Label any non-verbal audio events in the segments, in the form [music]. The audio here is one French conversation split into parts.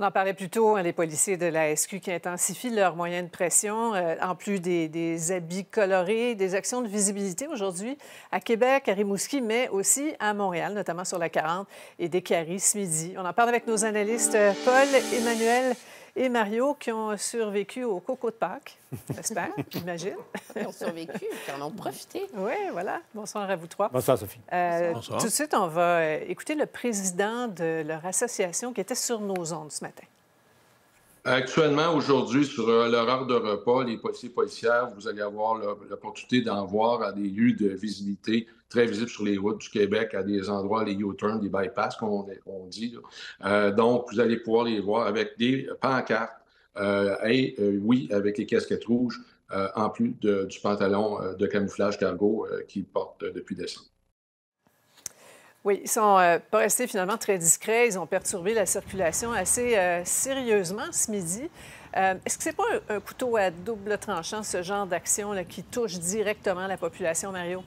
On en parlait plus tôt, hein, les policiers de la SQ qui intensifient leurs moyens de pression, euh, en plus des, habits colorés, des actions de visibilité aujourd'hui à Québec, à Rimouski, mais aussi à Montréal, notamment sur la 40 et des Caries ce midi. On en parle avec nos analystes euh, Paul, Emmanuel et Mario qui ont survécu au coco de Pâques, j'espère, [laughs] j'imagine. Ils ont survécu, qui en ont profité. Oui, voilà. Bonsoir à vous trois. Bonsoir, Sophie. Euh, tout de suite, on va écouter le président de leur association qui était sur nos ondes ce matin. Actuellement, aujourd'hui, sur euh, l'horreur de repas, les policiers policières, vous allez avoir l'opportunité d'en voir à des lieux de visibilité très visibles sur les routes du Québec, à des endroits, les U-turns, des bypass, comme on, dit. Euh, donc, vous allez pouvoir les voir avec des pancartes euh, et, oui, avec les casquettes rouges, en plus du pantalon de camouflage cargo qu'ils portent depuis décembre. Oui, ils sont euh, pas restés finalement très discrets. Ils ont perturbé la circulation assez euh, sérieusement ce midi. Euh, est-ce que c'est pas un, couteau à double tranchant, ce genre d'action qui touche directement la population, Mario?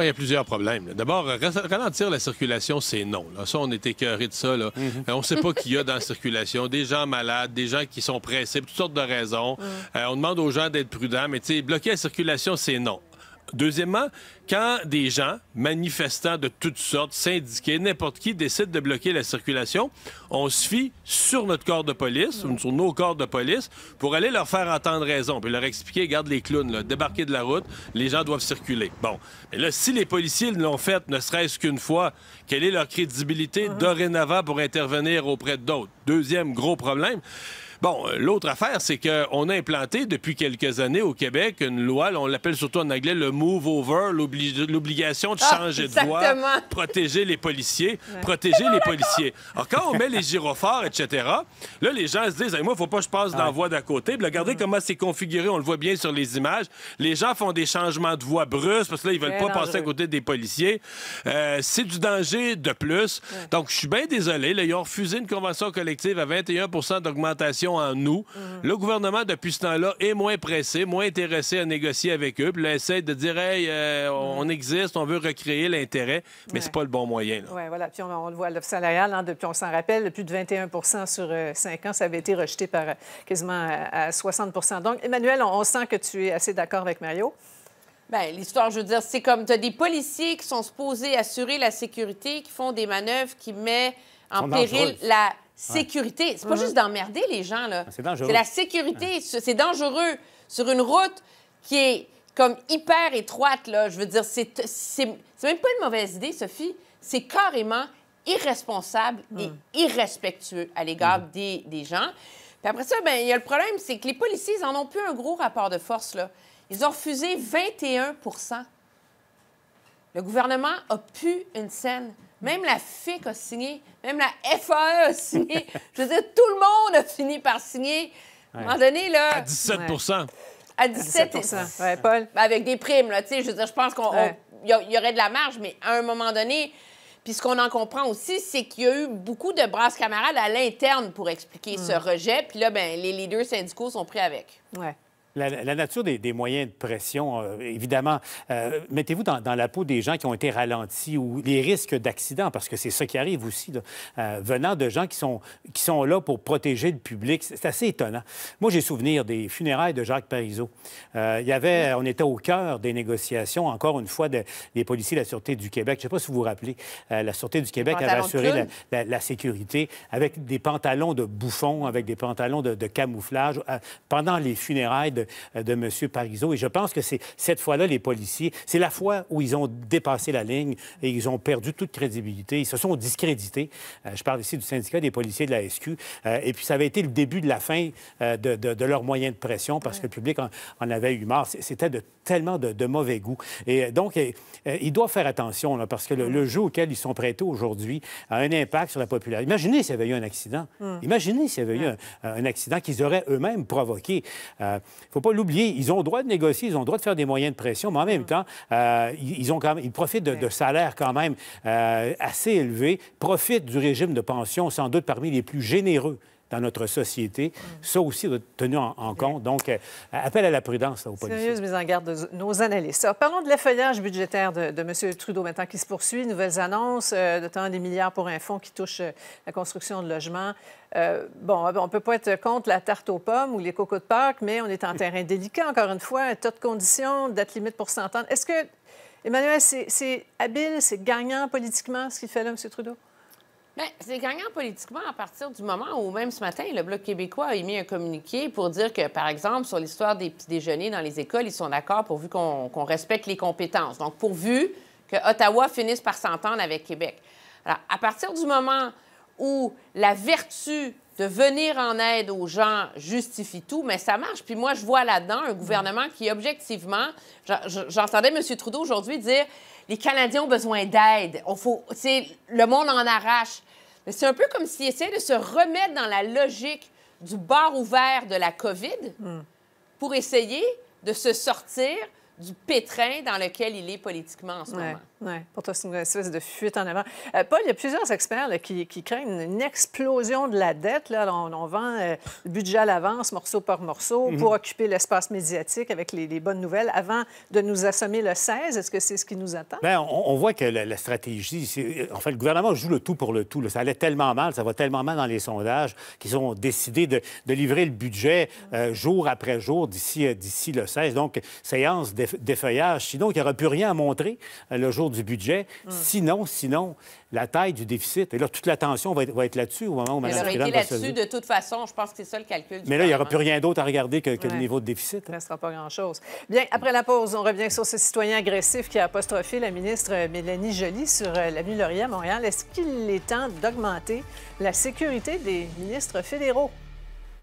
il y a plusieurs problèmes. D'abord, ralentir la circulation, c'est non. Ça, on est écœuré de ça. Mhm. on ne sait pas qu'il y a dans la circulation. Des gens malades, des gens qui sont pressés, toutes sortes de raisons. Mhm. on demande aux gens d'être prudents, mais bloquer la circulation, c'est non. Deuxièmement, quand des gens, manifestants de toutes sortes, syndiqués, n'importe qui, décident de bloquer la circulation, on se fie sur notre corps de police, sur nos corps de police, pour aller leur faire entendre raison, puis leur expliquer, garde les clowns, là, débarquez de la route, les gens doivent circuler. Bon, mais là, si les policiers l'ont fait, ne serait-ce qu'une fois, quelle est leur crédibilité ah. dorénavant pour intervenir auprès d'autres? Deuxième gros problème. Bon, euh, l'autre affaire, c'est qu'on a implanté depuis quelques années au Québec une loi, on l'appelle surtout en anglais le move over, l'obligation de ah, changer de voie, [laughs] protéger les policiers, protéger les policiers. Alors, quand on met les gyrophares, etc., là, les gens se disent, moi, il ne faut pas que je passe dans ah la voie d'à côté. Puis, regardez mm. comment c'est configuré, on le voit bien sur les images. Les gens font des changements de voie brusques parce que là, ils veulent pas passer à côté des policiers. Euh, c'est du danger de plus. Donc, je suis bien désolé, là, ils ont refusé une convention collective à 21 d'augmentation en nous. Mm. Le gouvernement, depuis ce temps-là, est moins pressé, moins intéressé à négocier avec eux. Puis là, essaie de dire, hey, euh, mm. on existe, on veut recréer l'intérêt, mais c'est pas le bon moyen. Oui, voilà. Puis on, le voit, l'offre salariale, hein, depuis, on s'en rappelle, plus de 21 sur 5 euh, ans, ça avait été rejeté par euh, quasiment à, 60 Donc, Emmanuel, on, sent que tu es assez d'accord avec Mario. Bien, l'histoire, je veux dire, c'est comme tu des policiers qui sont supposés assurer la sécurité, qui font des manœuvres qui mettent en péril la sécurité. C'est pas juste d'emmerder les gens, là. Ben, c'est la sécurité. C'est dangereux sur une route qui est comme hyper étroite, là. Je veux dire, c'est même pas une mauvaise idée, Sophie. C'est carrément irresponsable et irrespectueux à l'égard des, gens. Puis après ça, ben il y a le problème, c'est que les policiers, ils en ont plus un gros rapport de force, là. Ils ont refusé 21 Le gouvernement a pu une scène. Même la FIC a signé, même la FAE a signé. [laughs] Je veux dire, tout le monde a fini par signer. À un moment donné, là. 17 À 17, Paul. Ben, avec des primes, là, tu sais. Je veux dire, je pense qu'on. y, aurait de la marge, mais à un moment donné. Puis ce qu'on en comprend aussi, c'est qu'il y a eu beaucoup de brasses camarades à l'interne pour expliquer ce hmm. rejet. Puis là, ben, les leaders syndicaux sont pris avec. Ouais la, nature des, moyens de pression, euh, évidemment, euh, mettez-vous dans, la peau des gens qui ont été ralentis ou les risques d'accidents, parce que c'est ça qui arrive aussi, euh, venant de gens qui sont, qui sont là pour protéger le public. C'est assez étonnant. Moi, j'ai souvenir des funérailles de Jacques Parizeau. il y avait, on était au cœur des négociations, encore une fois, des policiers de la Sûreté du Québec. Je ne sais pas si vous vous rappelez, la Sûreté du Québec avait assuré la, sécurité avec des pantalons de bouffons, avec des pantalons de camouflage pendant les funérailles de, euh, de M. Parizeau. Et je pense que c'est cette fois-là, les policiers, c'est la fois où ils ont dépassé la ligne et ils ont perdu toute crédibilité. Ils se sont discrédités. Euh, je parle ici du syndicat des policiers de la SQ. Euh, et puis, ça avait été le début de la fin de, leurs moyens de pression parce que le public en, avait eu marre. C'était de tellement de, mauvais goût. Et donc, ils doivent faire attention parce que le, jeu auquel ils sont prêtés aujourd'hui a un impact sur la population. Imaginez s'il y avait eu un accident. Hmm. Imaginez s'il y avait eu un, accident qu'ils auraient eux-mêmes provoqué faut pas l'oublier. Ils ont le droit de négocier, ils ont le droit de faire des moyens de pression, mais en même mm. temps, euh, ils, ont quand même, ils profitent de, salaires quand même euh, assez élevés, profitent du régime de pension sans doute parmi les plus généreux dans notre société. Mm. Ça aussi doit être tenu en, compte. Donc, euh, appel à la prudence aux policiers. Sérieuse mise en garde de nos analystes. parlons de l'effeuillage budgétaire de, M. Trudeau maintenant qui se poursuit. Nouvelles annonces, euh, de notamment des milliards pour un fonds qui touche euh, la construction de logements. bon, on ne peut pas être contre la tarte aux pommes ou les cocos de Pâques, mais on est en terrain délicat, encore une fois. Un tas conditions, date limite pour s'entendre. Est-ce que, Emmanuel, c'est habile, c'est gagnant politiquement ce qu'il fait là, M. Trudeau? Ben, c'est gagnant politiquement à partir du moment où, même ce matin, le Bloc québécois a émis un communiqué pour dire que, par exemple, sur l'histoire des petits déjeuners dans les écoles, ils sont d'accord pourvu qu'on respecte les compétences. Donc, pourvu que Ottawa finisse par s'entendre avec Québec. Alors, à partir du moment où la vertu de venir en aide aux gens justifie tout, mais ça marche. Puis moi, je vois là-dedans un gouvernement qui, objectivement, j'entendais M. Trudeau aujourd'hui dire les Canadiens ont besoin d'aide. On faut, le monde en arrache. Mais c'est un peu comme s'ils essayaient de se remettre dans la logique du bar ouvert de la COVID hmm. pour essayer de se sortir du pétrin dans lequel il est politiquement en ce moment. Ouais, pour toi, c'est une espèce de fuite en avant. Euh, Paul, il y a plusieurs experts qui, craignent une explosion de la dette. Là. On, vend euh, le budget à l'avance, morceau par morceau, mhm. pour occuper l'espace médiatique avec les, bonnes nouvelles avant de nous assommer le 16. Est-ce que c'est ce qui nous attend? Bien, on, voit que la, stratégie, euh, en fait, le gouvernement joue le tout pour le tout. Ça allait tellement mal, ça va tellement mal dans les sondages qu'ils ont décidé de, livrer le budget jour après jour d'ici le 16. Donc, séance d'effeuillage. Sinon, il n'y aurait plus rien à montrer le jour du budget. Mm. Sinon, sinon, la taille du déficit. Et là, toute l'attention va être, va être là-dessus au moment où Mme là-dessus, de toute façon. Je pense que c'est ça le calcul. Mais là, il n'y aura plus rien d'autre à regarder que, le niveau de déficit. Il hein. ne restera pas grand-chose. Bien, après la pause, on revient sur ce citoyen agressif qui a apostrophé la ministre Mélanie Joly sur euh, l'avenue Laurier à Montréal. Est-ce qu'il est temps d'augmenter la sécurité des ministres fédéraux?